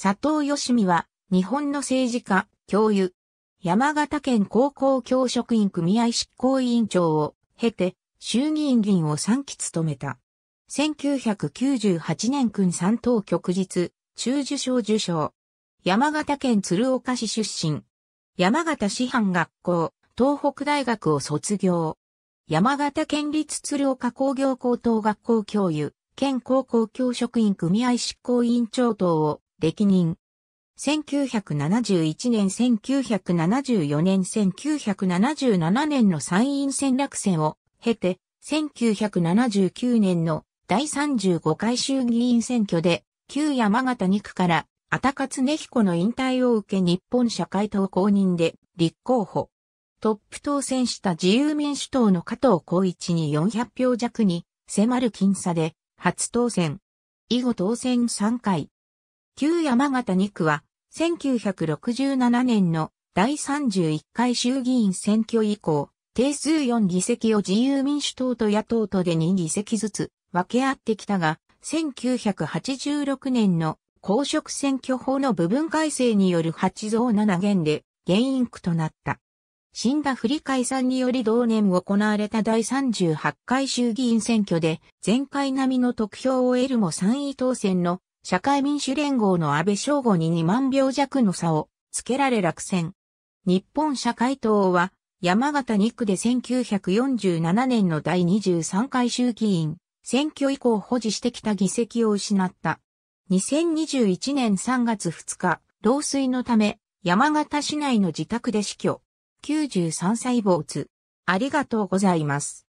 佐藤義美は、日本の政治家、教諭、山形県高校教職員組合執行委員長を経て、衆議院議員を3期務めた。1998年君三等局日、中受賞受賞。山形県鶴岡市出身。山形師範学校、東北大学を卒業。山形県立鶴岡工業高等学校教諭、県高校教職員組合執行委員長等を歴任。1971年1974年1977年の参院選落選を経て、1979年の第35回衆議院選挙で、旧山形2区から、あたかつねひこの引退を受け日本社会党公認で立候補。トップ当選した自由民主党の加藤孝一に400票弱に迫る僅差で初当選。以後当選3回。旧山形2区は、1967年の第31回衆議院選挙以降、定数4議席を自由民主党と野党とで2議席ずつ分け合ってきたが、1986年の公職選挙法の部分改正による8増7減で、原因区となった。死んだ振り解散により同年行われた第38回衆議院選挙で、前回並みの得票を得るも3位当選の社会民主連合の安倍正吾に2万票弱の差をつけられ落選。日本社会党は山形2区で1947年の第23回衆議院選挙以降保持してきた議席を失った。2021年3月2日、老衰のため山形市内の自宅で死去。93歳没。ありがとうございます。